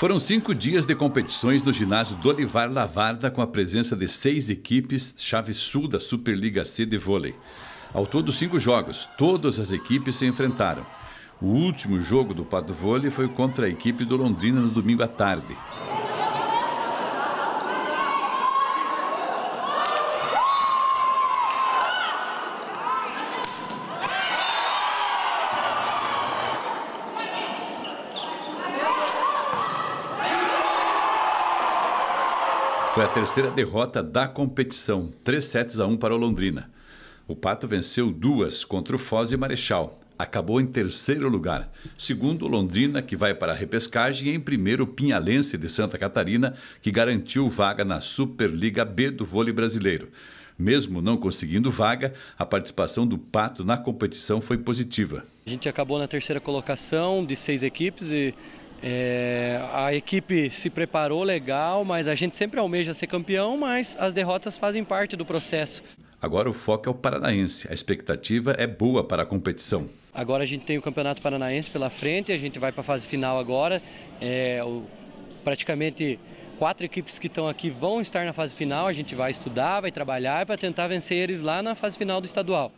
Foram cinco dias de competições no ginásio Dolivar Lavarda, com a presença de seis equipes, chave sul da Superliga C de vôlei. Ao todo, cinco jogos. Todas as equipes se enfrentaram. O último jogo do Pato Vôlei foi contra a equipe do Londrina no domingo à tarde. Foi a terceira derrota da competição, 3 sets a 1 para o Londrina. O Pato venceu duas contra o Foz e Marechal. Acabou em terceiro lugar. Segundo, Londrina, que vai para a repescagem, e em primeiro, Pinhalense de Santa Catarina, que garantiu vaga na Superliga B do vôlei brasileiro. Mesmo não conseguindo vaga, a participação do Pato na competição foi positiva. A gente acabou na terceira colocação de seis equipes e é, a equipe se preparou legal, mas a gente sempre almeja ser campeão, mas as derrotas fazem parte do processo. Agora o foco é o paranaense. A expectativa é boa para a competição. Agora a gente tem o Campeonato Paranaense pela frente, a gente vai para a fase final agora. É, o, praticamente quatro equipes que estão aqui vão estar na fase final, a gente vai estudar, vai trabalhar para tentar vencer eles lá na fase final do estadual.